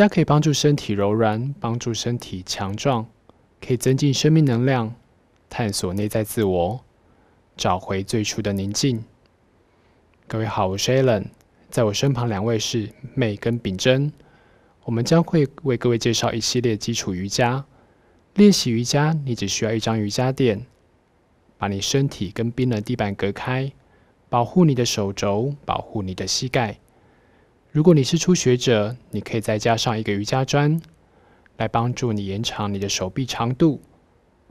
瑜伽可以帮助身体柔软，帮助身体强壮，可以增进生命能量，探索内在自我，找回最初的宁静。各位好，我是 Alan，在我身旁两位是妹跟秉真，我们将会为各位介绍一系列基础瑜伽。练习瑜伽，你只需要一张瑜伽垫，把你身体跟冰冷地板隔开，保护你的手肘，保护你的膝盖。如果你是初学者，你可以再加上一个瑜伽砖，来帮助你延长你的手臂长度，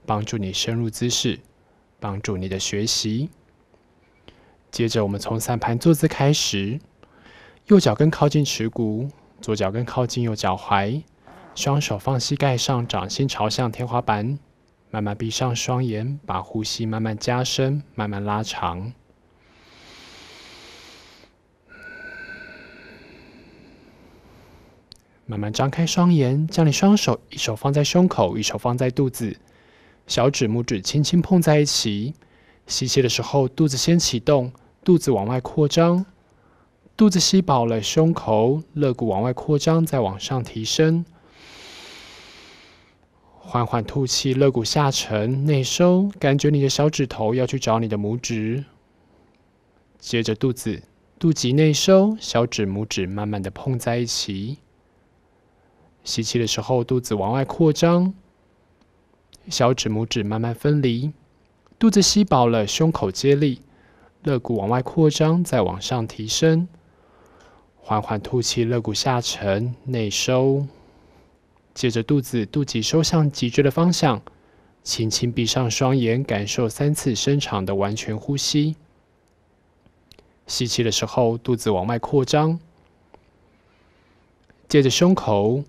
帮助你深入姿势，帮助你的学习。接着，我们从三盘坐姿开始，右脚跟靠近耻骨，左脚跟靠近右脚踝，双手放膝盖上，掌心朝向天花板，慢慢闭上双眼，把呼吸慢慢加深，慢慢拉长。慢慢张开双眼，将你双手，一手放在胸口，一手放在肚子，小指、拇指轻轻碰在一起。吸气的时候，肚子先启动，肚子往外扩张，肚子吸饱了，胸口、肋骨往外扩张，再往上提升。缓缓吐气，肋骨下沉、内收，感觉你的小指头要去找你的拇指，接着肚子、肚脐内收，小指、拇指慢慢的碰在一起。吸气的时候，肚子往外扩张，小指、拇指慢慢分离，肚子吸饱了，胸口接力，肋骨往外扩张，再往上提升，缓缓吐气，肋骨下沉、内收，接着肚子、肚脐收向脊椎的方向，轻轻闭上双眼，感受三次伸长的完全呼吸。吸气的时候，肚子往外扩张，接着胸口。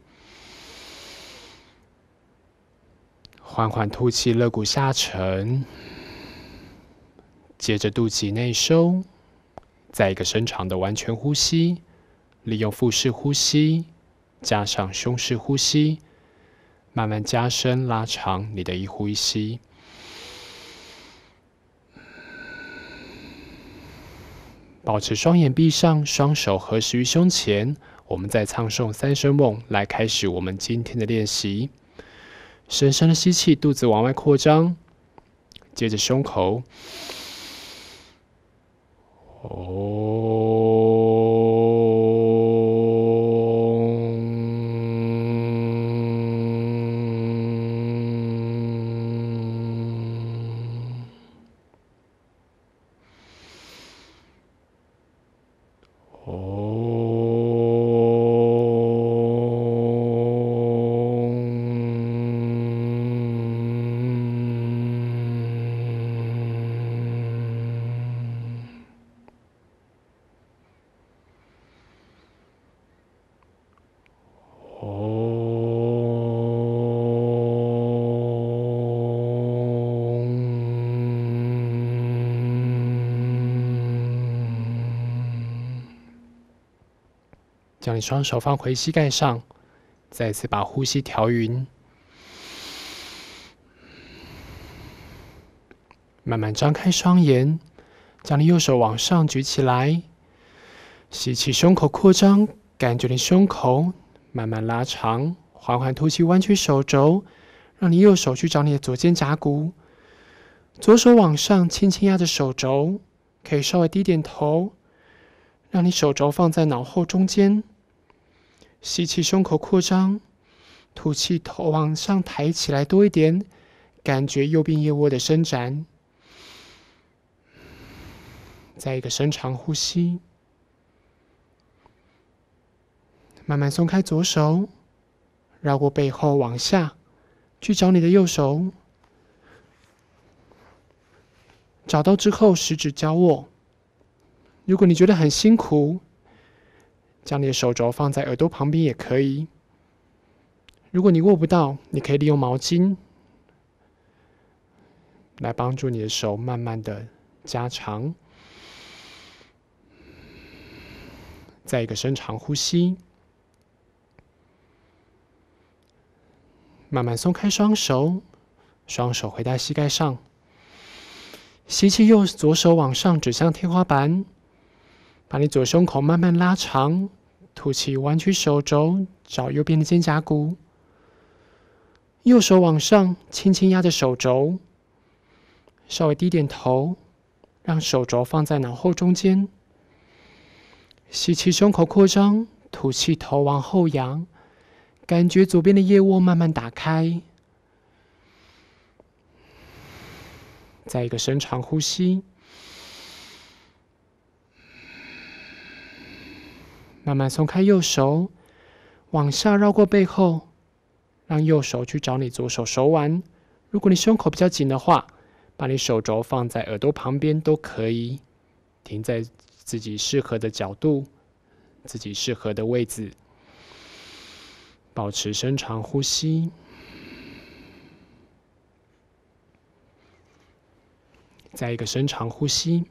缓缓吐气，肋骨下沉，接着肚脐内收，再一个伸长的完全呼吸，利用腹式呼吸加上胸式呼吸，慢慢加深拉长你的一呼一吸。保持双眼闭上，双手合十于胸前，我们再唱诵《三声梦》来开始我们今天的练习。深深的吸气，肚子往外扩张，接着胸口。哦。将你双手放回膝盖上，再次把呼吸调匀，慢慢张开双眼。将你右手往上举起来，吸气，胸口扩张，感觉你胸口慢慢拉长。缓缓吐气，弯曲手肘，让你右手去找你的左肩胛骨，左手往上轻轻压着手肘，可以稍微低点头，让你手肘放在脑后中间。吸气，胸口扩张；吐气，头往上抬起来多一点，感觉右边腋窝的伸展。再一个深长呼吸，慢慢松开左手，绕过背后往下去找你的右手。找到之后，食指交握。如果你觉得很辛苦，将你的手肘放在耳朵旁边也可以。如果你握不到，你可以利用毛巾来帮助你的手慢慢的加长。再一个伸长呼吸，慢慢松开双手，双手回到膝盖上。吸气，右左手往上指向天花板。把你左胸口慢慢拉长，吐气，弯曲手肘，找右边的肩胛骨。右手往上，轻轻压着手肘，稍微低点头，让手肘放在脑后中间。吸气，胸口扩张，吐气，头往后仰，感觉左边的腋窝慢慢打开。再一个深长呼吸。慢慢松开右手，往下绕过背后，让右手去找你左手手腕。如果你胸口比较紧的话，把你手肘放在耳朵旁边都可以，停在自己适合的角度、自己适合的位置，保持深长呼吸。再一个深长呼吸。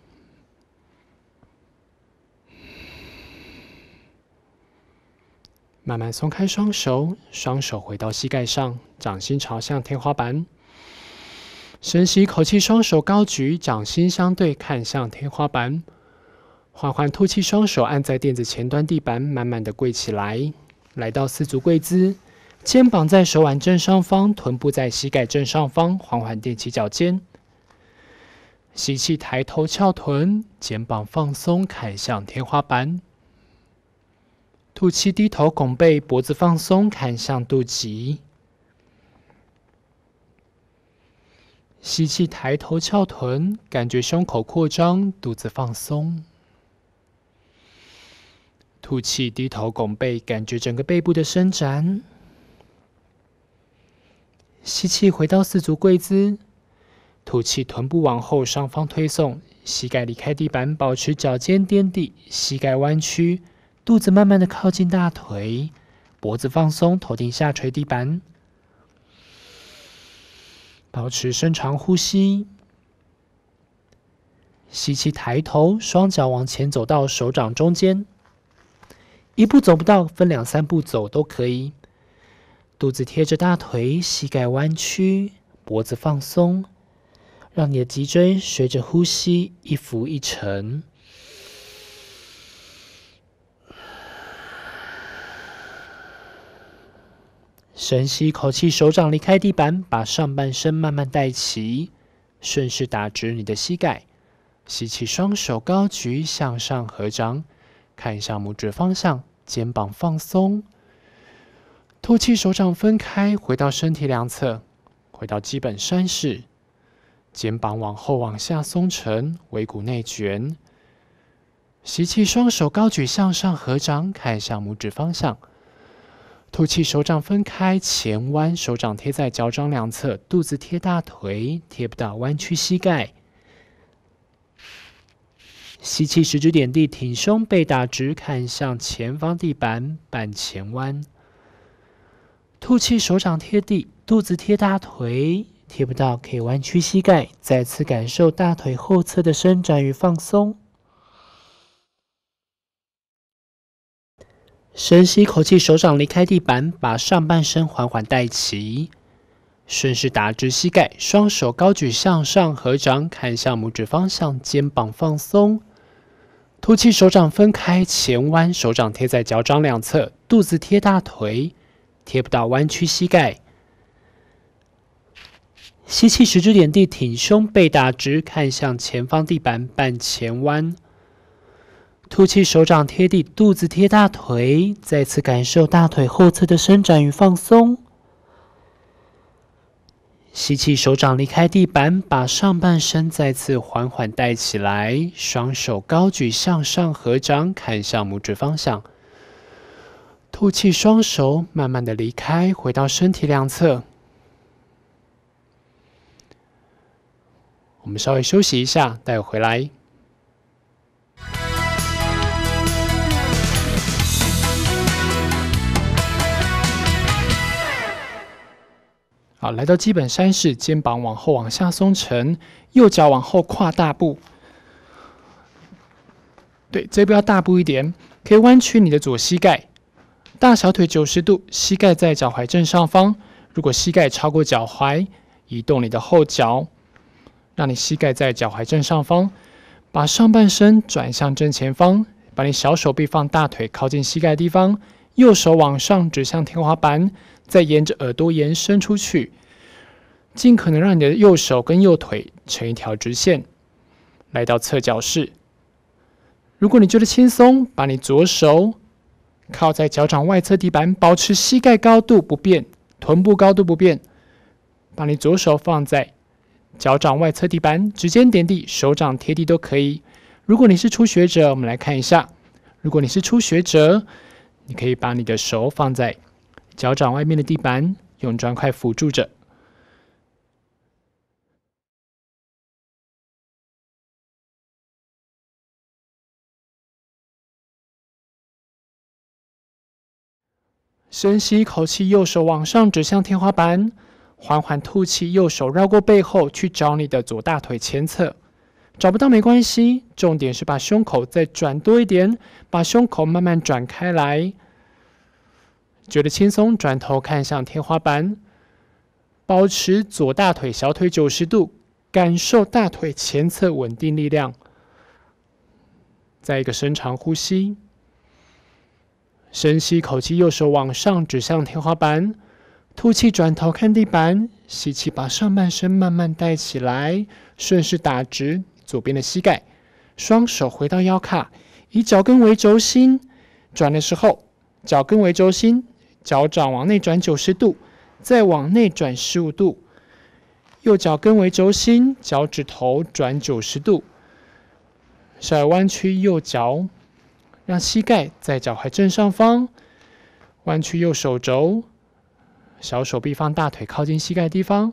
慢慢松开双手，双手回到膝盖上，掌心朝向天花板。深吸一口气，双手高举，掌心相对，看向天花板。缓缓吐气，双手按在垫子前端地板，慢慢的跪起来，来到四足跪姿，肩膀在手腕正上方，臀部在膝盖正上方，缓缓垫起脚尖。吸气，抬头翘臀，肩膀放松，看向天花板。吐气，低头拱背，脖子放松，看向肚脐。吸气，抬头翘臀，感觉胸口扩张，肚子放松。吐气，低头拱背，感觉整个背部的伸展。吸气，回到四足跪姿。吐气，臀部往后上方推送，膝盖离开地板，保持脚尖点地，膝盖弯曲。肚子慢慢的靠近大腿，脖子放松，头顶下垂地板，保持深长呼吸。吸气抬头，双脚往前走到手掌中间，一步走不到，分两三步走都可以。肚子贴着大腿，膝盖弯曲，脖子放松，让你的脊椎随着呼吸一浮一沉。深吸一口气，手掌离开地板，把上半身慢慢带起，顺势打直你的膝盖。吸气，双手高举向上合掌，看一下拇指方向，肩膀放松。吐气，手掌分开，回到身体两侧，回到基本山式。肩膀往后往下松沉，尾骨内卷。吸气，双手高举向上合掌，看一下拇指方向。吐气，手掌分开，前弯，手掌贴在脚掌两侧，肚子贴大腿，贴不到弯曲膝盖。吸气，食指点地，挺胸，背打直，看向前方地板，半前弯。吐气，手掌贴地，肚子贴大腿，贴不到可以弯曲膝盖。再次感受大腿后侧的伸展与放松。深吸口气，手掌离开地板，把上半身缓缓带起，顺势打直膝盖，双手高举向上合掌，看向拇指方向，肩膀放松。吐气，手掌分开前弯，手掌贴在脚掌两侧，肚子贴大腿，贴不到弯曲膝盖。吸气，食指点地，挺胸背打直，看向前方地板，半前弯。吐气，手掌贴地，肚子贴大腿，再次感受大腿后侧的伸展与放松。吸气，手掌离开地板，把上半身再次缓缓带起来，双手高举向上合掌，看向拇指方向。吐气，双手慢慢的离开，回到身体两侧。我们稍微休息一下，待会回来。好，来到基本山式，肩膀往后往下松沉，右脚往后跨大步。对，这边要大步一点，可以弯曲你的左膝盖，大小腿九十度，膝盖在脚踝正上方。如果膝盖超过脚踝，移动你的后脚，让你膝盖在脚踝正上方，把上半身转向正前方，把你小手臂放大腿靠近膝盖地方。右手往上指向天花板，再沿着耳朵延伸出去，尽可能让你的右手跟右腿成一条直线，来到侧脚式。如果你觉得轻松，把你左手靠在脚掌外侧地板，保持膝盖高度不变，臀部高度不变，把你左手放在脚掌外侧地板，指尖点地，手掌贴地都可以。如果你是初学者，我们来看一下。如果你是初学者。你可以把你的手放在脚掌外面的地板，用砖块辅助着。深吸一口气，右手往上指向天花板，缓缓吐气，右手绕过背后去找你的左大腿前侧。找不到没关系，重点是把胸口再转多一点，把胸口慢慢转开来，觉得轻松，转头看向天花板，保持左大腿、小腿九十度，感受大腿前侧稳定力量。再一个深长呼吸，深吸口气，右手往上指向天花板，吐气转头看地板，吸气把上半身慢慢带起来，顺势打直。左边的膝盖，双手回到腰胯，以脚跟为轴心转的时候，脚跟为轴心，脚掌往内转九十度，再往内转十五度。右脚跟为轴心，脚趾头转九十度，稍微弯曲右脚，让膝盖在脚踝正上方，弯曲右手肘，小手臂放大腿靠近膝盖地方。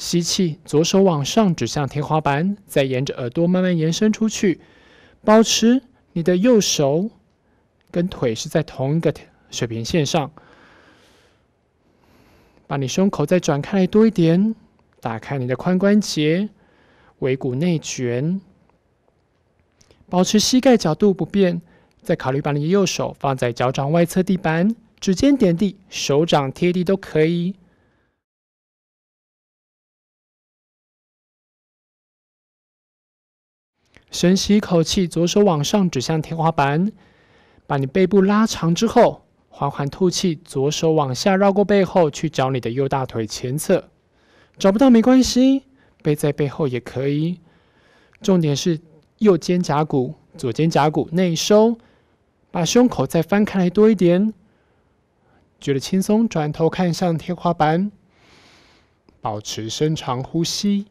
吸气，左手往上指向天花板，再沿着耳朵慢慢延伸出去。保持你的右手跟腿是在同一个水平线上，把你胸口再转开来多一点，打开你的髋关节，尾骨内卷，保持膝盖角度不变。再考虑把你的右手放在脚掌外侧地板，指尖点地，手掌贴地都可以。深吸一口气，左手往上指向天花板，把你背部拉长之后，缓缓吐气，左手往下绕过背后去找你的右大腿前侧，找不到没关系，背在背后也可以。重点是右肩胛骨、左肩胛骨内收，把胸口再翻开来多一点。觉得轻松，转头看向天花板，保持深长呼吸。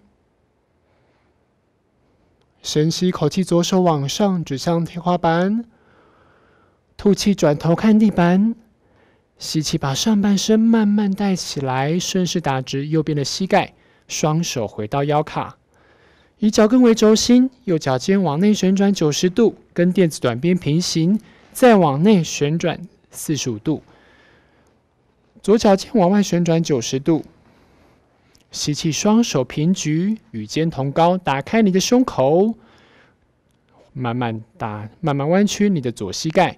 深吸口气，左手往上指向天花板；吐气，转头看地板。吸气，把上半身慢慢带起来，顺势打直右边的膝盖，双手回到腰卡，以脚跟为轴心，右脚尖往内旋转九十度，跟垫子短边平行；再往内旋转四十五度，左脚尖往外旋转九十度。吸气，双手平举，与肩同高，打开你的胸口。慢慢打，慢慢弯曲你的左膝盖，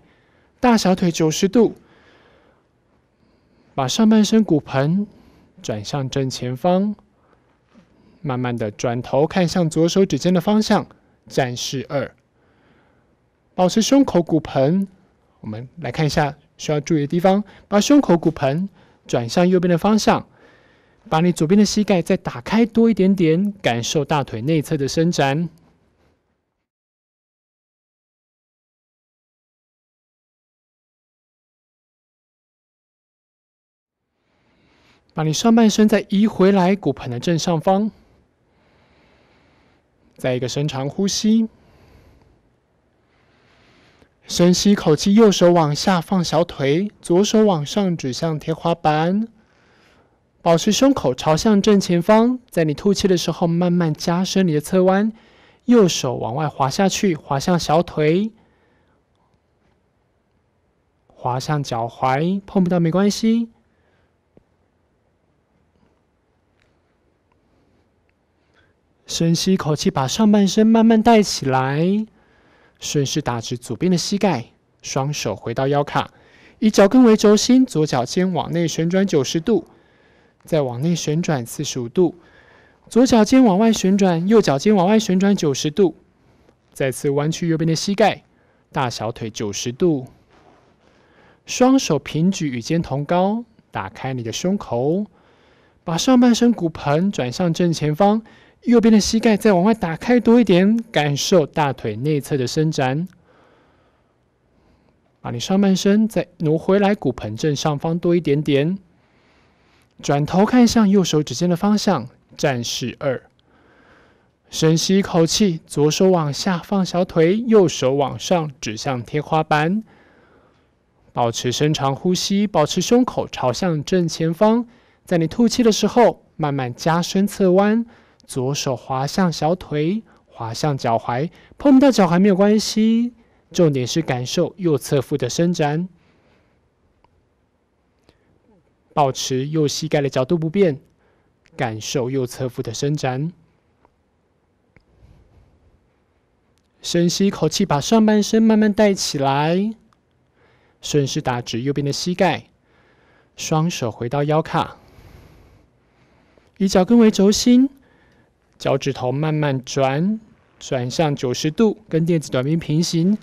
大小腿九十度。把上半身骨盆转向正前方，慢慢的转头看向左手指尖的方向。战士二，保持胸口骨盆。我们来看一下需要注意的地方，把胸口骨盆转向右边的方向。把你左边的膝盖再打开多一点点，感受大腿内侧的伸展。把你上半身再移回来，骨盆的正上方。再一个深长呼吸，深吸口气，右手往下放小腿，左手往上指向天花板。保持胸口朝向正前方，在你吐气的时候，慢慢加深你的侧弯。右手往外滑下去，滑向小腿，滑向脚踝，碰不到没关系。深吸一口气，把上半身慢慢带起来，顺势打直左边的膝盖，双手回到腰卡，以脚跟为轴心，左脚尖往内旋转九十度。再往内旋转四十五度，左脚尖往外旋转，右脚尖往外旋转九十度，再次弯曲右边的膝盖，大小腿九十度，双手平举与肩同高，打开你的胸口，把上半身骨盆转向正前方，右边的膝盖再往外打开多一点，感受大腿内侧的伸展，把你上半身再挪回来，骨盆正上方多一点点。转头看向右手指尖的方向，战士二。深吸一口气，左手往下放小腿，右手往上指向天花板。保持伸长呼吸，保持胸口朝向正前方。在你吐气的时候，慢慢加深侧弯，左手滑向小腿，滑向脚踝，碰到脚踝没有关系，重点是感受右侧腹的伸展。保持右膝盖的角度不变，感受右侧腹的伸展。深吸一口气，把上半身慢慢带起来，顺势打直右边的膝盖，双手回到腰胯，以脚跟为轴心，脚趾头慢慢转，转向九十度，跟垫子短边平行，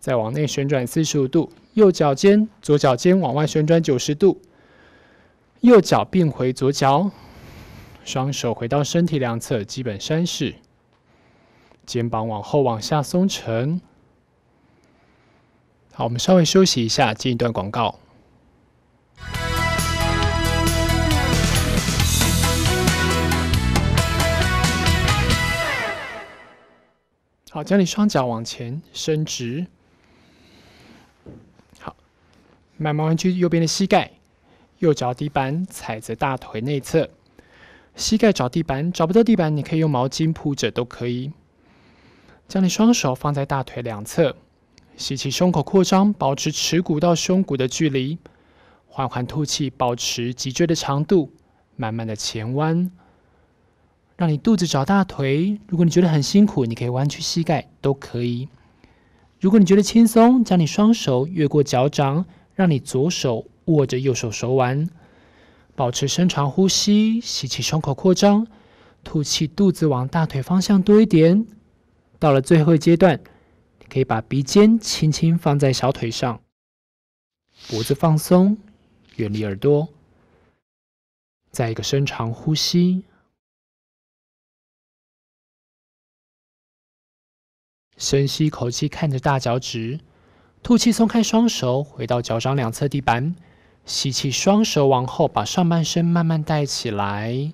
再往内旋转四十五度，右脚尖、左脚尖往外旋转九十度。右脚并回左脚，双手回到身体两侧，基本山式，肩膀往后往下松沉。好，我们稍微休息一下，进一段广告。好，将你双脚往前伸直。好，慢慢弯曲右边的膝盖。右脚地板踩着大腿内侧，膝盖找地板，找不到地板你可以用毛巾铺着都可以。将你双手放在大腿两侧，吸气，胸口扩张，保持耻骨到胸骨的距离，缓缓吐气，保持脊椎的长度，慢慢的前弯，让你肚子找大腿。如果你觉得很辛苦，你可以弯曲膝盖都可以。如果你觉得轻松，将你双手越过脚掌，让你左手。握着右手手腕，保持伸长，呼吸，吸气，胸口扩张，吐气，肚子往大腿方向多一点。到了最后一阶段，可以把鼻尖轻轻放在小腿上，脖子放松，远离耳朵。再一个伸长呼吸，深吸一口气，看着大脚趾，吐气，松开双手，回到脚掌两侧地板。吸气，双手往后，把上半身慢慢带起来，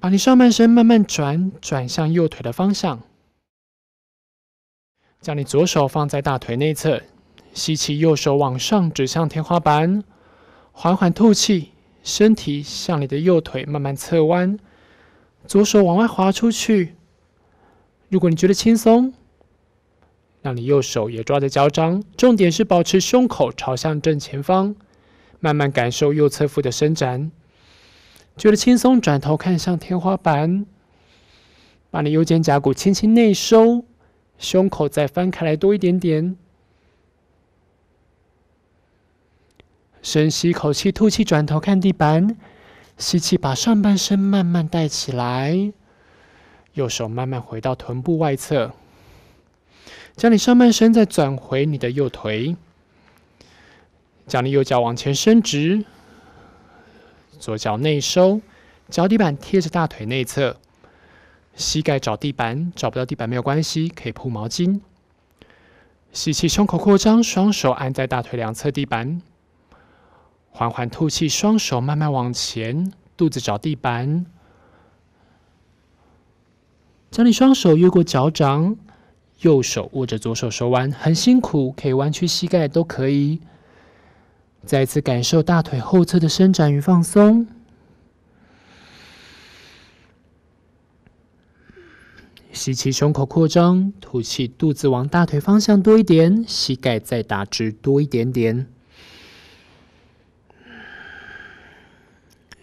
把你上半身慢慢转转向右腿的方向，将你左手放在大腿内侧，吸气，右手往上指向天花板，缓缓吐气，身体向你的右腿慢慢侧弯，左手往外滑出去。如果你觉得轻松。让你右手也抓着脚掌，重点是保持胸口朝向正前方，慢慢感受右侧腹的伸展，觉得轻松，转头看向天花板，把你右肩胛骨轻轻内收，胸口再翻开来多一点点。深吸口气，吐气，转头看地板，吸气，把上半身慢慢带起来，右手慢慢回到臀部外侧。将你上半身再转回你的右腿，将你右脚往前伸直，左脚内收，脚底板贴着大腿内侧，膝盖找地板，找不到地板没有关系，可以铺毛巾。吸气，胸口扩张，双手按在大腿两侧地板，缓缓吐气，双手慢慢往前，肚子找地板，将你双手越过脚掌。右手握着左手手腕，很辛苦，可以弯曲膝盖，都可以。再次感受大腿后侧的伸展与放松。吸气，胸口扩张；吐气，肚子往大腿方向多一点，膝盖再打直多一点点。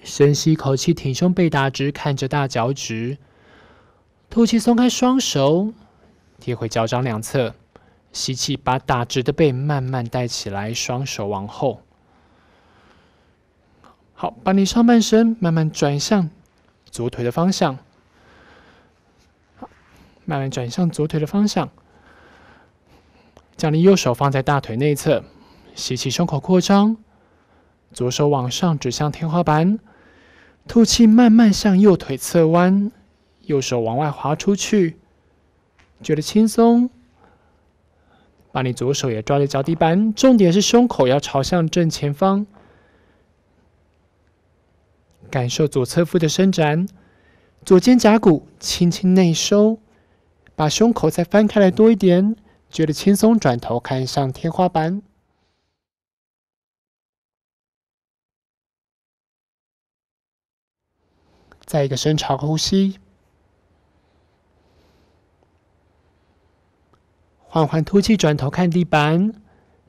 深吸一口气，挺胸背打直，看着大脚趾。吐气，松开双手。贴回脚掌两侧，吸气，把打直的背慢慢带起来，双手往后。好，把你上半身慢慢转向左腿的方向。慢慢转向左腿的方向。将你右手放在大腿内侧，吸气，胸口扩张，左手往上指向天花板。吐气，慢慢向右腿侧弯，右手往外滑出去。觉得轻松，把你左手也抓在脚底板，重点是胸口要朝向正前方，感受左侧腹的伸展，左肩胛骨轻轻内收，把胸口再翻开来多一点，觉得轻松，转头看向天花板，再一个深长呼吸。缓缓吐气，转头看地板。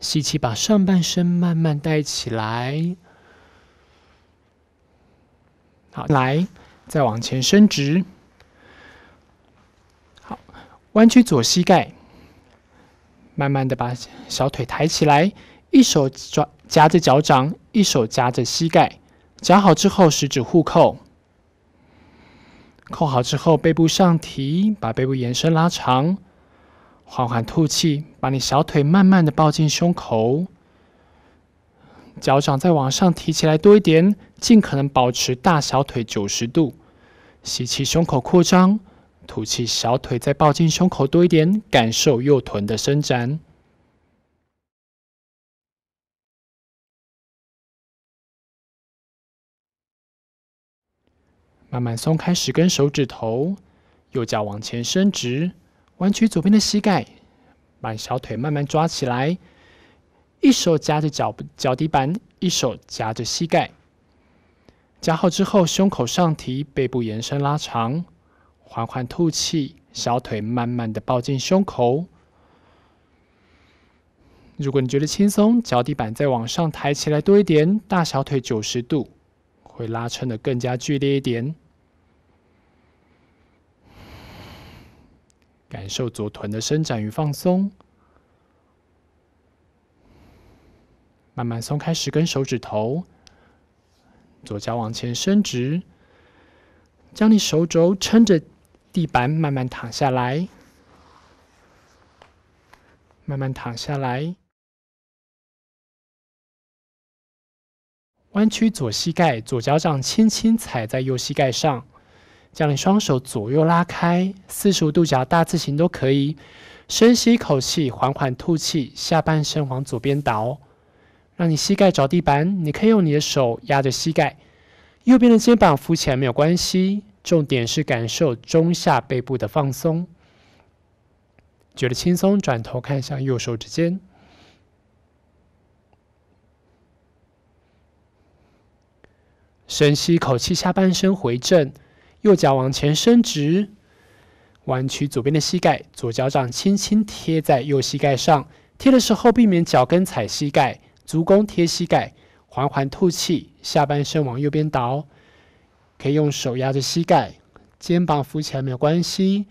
吸气，把上半身慢慢带起来。好，来，再往前伸直。好，弯曲左膝盖，慢慢的把小腿抬起来。一手抓夹着脚掌，一手夹着膝盖，夹好之后，食指互扣。扣好之后，背部上提，把背部延伸拉长。缓缓吐气，把你小腿慢慢的抱进胸口，脚掌再往上提起来多一点，尽可能保持大小腿九十度。吸气，胸口扩张；吐气，小腿再抱进胸口多一点，感受右臀的伸展。慢慢松开十根手指头，右脚往前伸直。弯曲左边的膝盖，把小腿慢慢抓起来，一手夹着脚脚底板，一手夹着膝盖，夹好之后，胸口上提，背部延伸拉长，缓缓吐气，小腿慢慢的抱进胸口。如果你觉得轻松，脚底板再往上抬起来多一点，大小腿九十度，会拉伸的更加剧烈一点。感受左臀的伸展与放松，慢慢松开十根手指头。左脚往前伸直，将你手肘撑着地板，慢慢躺下来。慢慢躺下来，弯曲左膝盖，左脚掌轻轻踩在右膝盖上。将你双手左右拉开，四十五度角大字形都可以。深吸一口气，缓缓吐气，下半身往左边倒，让你膝盖着地板。你可以用你的手压着膝盖，右边的肩膀扶起来没有关系。重点是感受中下背部的放松，觉得轻松，转头看向右手指尖。深吸一口气，下半身回正。右脚往前伸直，弯曲左边的膝盖，左脚掌轻轻贴在右膝盖上。贴的时候避免脚跟踩膝盖，足弓贴膝盖，缓缓吐气，下半身往右边倒。可以用手压着膝盖，肩膀扶起来没有关系。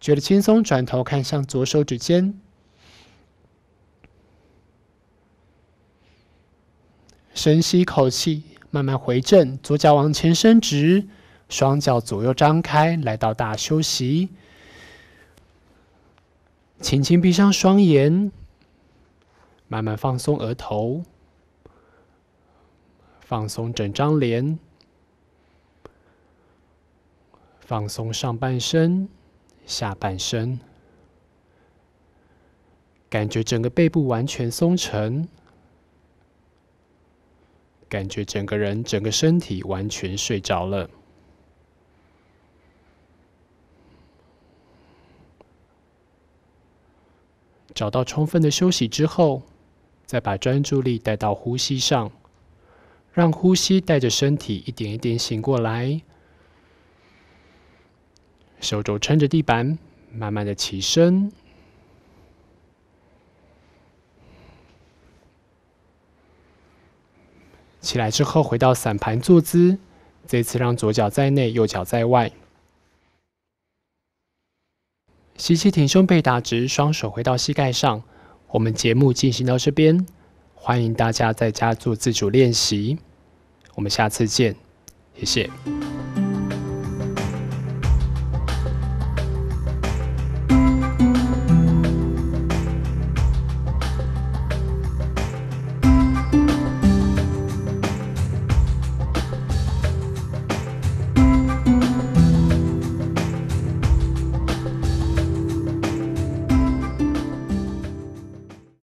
觉得轻松，转头看向左手指尖。深吸一口气，慢慢回正，左脚往前伸直。双脚左右张开，来到大休息。轻轻闭上双眼，慢慢放松额头，放松整张脸，放松上半身、下半身，感觉整个背部完全松沉，感觉整个人、整个身体完全睡着了。找到充分的休息之后，再把专注力带到呼吸上，让呼吸带着身体一点一点醒过来。手肘撑着地板，慢慢的起身。起来之后回到散盘坐姿，这次让左脚在内，右脚在外。吸气，挺胸背打直，双手回到膝盖上。我们节目进行到这边，欢迎大家在家做自主练习。我们下次见，谢谢。